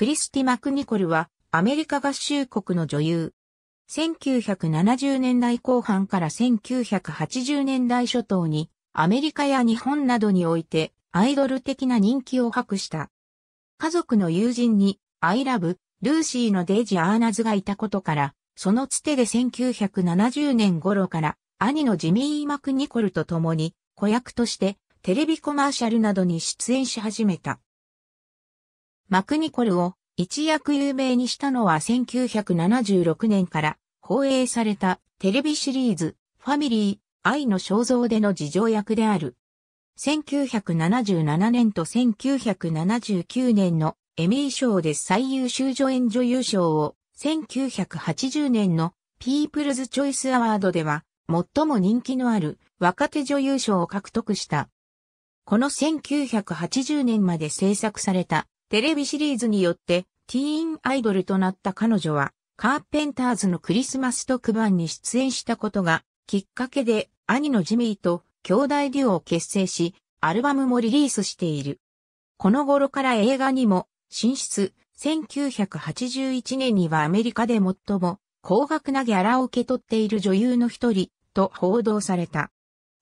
クリスティ・マクニコルはアメリカ合衆国の女優。1970年代後半から1980年代初頭にアメリカや日本などにおいてアイドル的な人気を博した。家族の友人にアイラブ・ルーシーのデイジ・アーナズがいたことから、そのつてで1970年頃から兄のジミー・マクニコルと共に子役としてテレビコマーシャルなどに出演し始めた。マクニコルを一躍有名にしたのは1976年から放映されたテレビシリーズ、ファミリー、愛の肖像での事情役である。1977年と1979年のエミー賞で最優秀助演女優賞を、1980年のピープルズ・チョイス・アワードでは、最も人気のある若手女優賞を獲得した。この1980年まで制作されたテレビシリーズによってティーンアイドルとなった彼女は、カーペンターズのクリスマス特番に出演したことがきっかけで兄のジミーと兄弟デュオを結成し、アルバムもリリースしている。この頃から映画にも進出、1981年にはアメリカで最も高額なギャラを受け取っている女優の一人と報道された。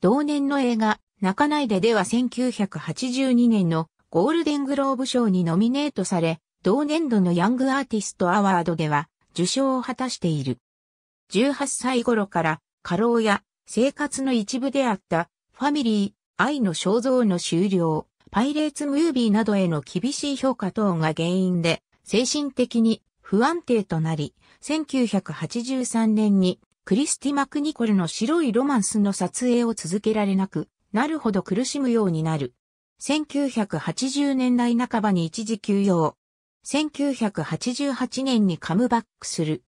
同年の映画、泣かないででは1982年のゴールデングローブ賞にノミネートされ、同年度のヤングアーティストアワードでは受賞を果たしている。18歳頃から過労や生活の一部であったファミリー、愛の肖像の終了、パイレーツムービーなどへの厳しい評価等が原因で精神的に不安定となり、1983年にクリスティ・マクニコルの白いロマンスの撮影を続けられなくなるほど苦しむようになる。1980年代半ばに一時休養。1988年にカムバックする。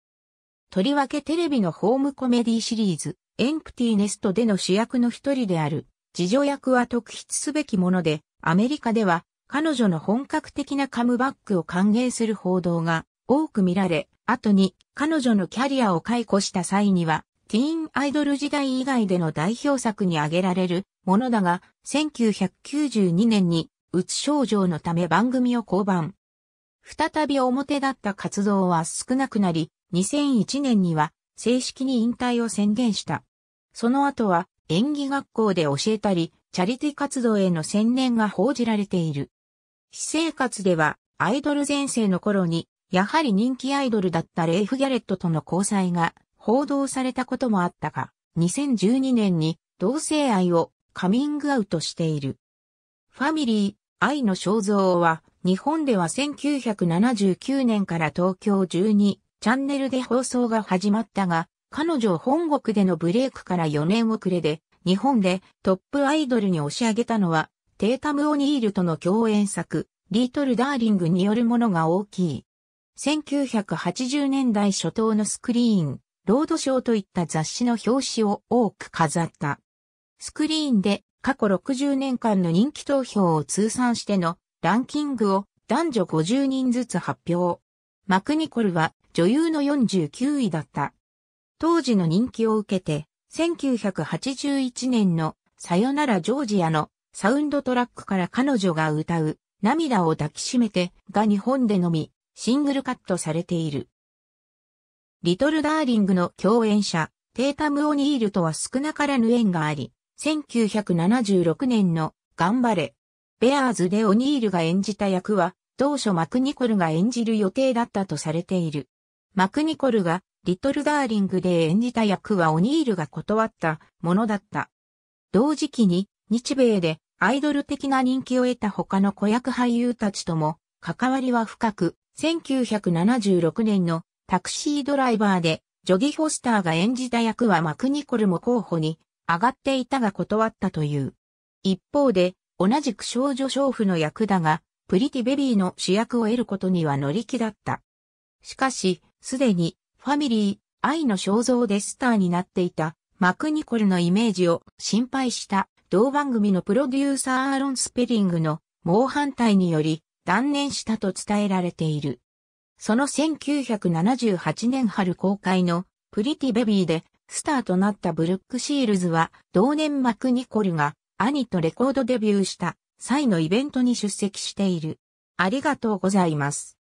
とりわけテレビのホームコメディシリーズ、エンプティーネストでの主役の一人である、次女役は特筆すべきもので、アメリカでは彼女の本格的なカムバックを歓迎する報道が多く見られ、後に彼女のキャリアを解雇した際には、ティーンアイドル時代以外での代表作に挙げられるものだが、1992年に、うつ症状のため番組を降板。再び表だった活動は少なくなり、2001年には正式に引退を宣言した。その後は演技学校で教えたり、チャリティ活動への専念が報じられている。私生活ではアイドル前世の頃に、やはり人気アイドルだったレイフ・ギャレットとの交際が報道されたこともあったが、2012年に同性愛をカミングアウトしている。ファミリー、愛の肖像は、日本では1979年から東京12チャンネルで放送が始まったが、彼女を本国でのブレイクから4年遅れで、日本でトップアイドルに押し上げたのは、テータム・オニールとの共演作、リートル・ダーリングによるものが大きい。1980年代初頭のスクリーン、ロードショーといった雑誌の表紙を多く飾った。スクリーンで過去60年間の人気投票を通算してのランキングを男女50人ずつ発表。マクニコルは女優の49位だった。当時の人気を受けて、1981年のさよならジョージアのサウンドトラックから彼女が歌う涙を抱きしめてが日本でのみシングルカットされている。リトルダーリングの共演者、テータム・オニールとは少なからぬ縁があり、1976年の頑張れ。ベアーズでオニールが演じた役は、当初マクニコルが演じる予定だったとされている。マクニコルが、リトルダーリングで演じた役はオニールが断ったものだった。同時期に、日米でアイドル的な人気を得た他の子役俳優たちとも、関わりは深く、1976年のタクシードライバーで、ジョギ・フォスターが演じた役はマクニコルも候補に上がっていたが断ったという。一方で、同じく少女娼婦の役だが、プリティベビーの主役を得ることには乗り気だった。しかし、すでに、ファミリー、愛の肖像でスターになっていた、マクニコルのイメージを心配した同番組のプロデューサーアーロン・スペリングの猛反対により断念したと伝えられている。その1978年春公開のプリティベビーでスターとなったブルックシールズは、同年マクニコルが、兄とレコードデビューした際のイベントに出席している。ありがとうございます。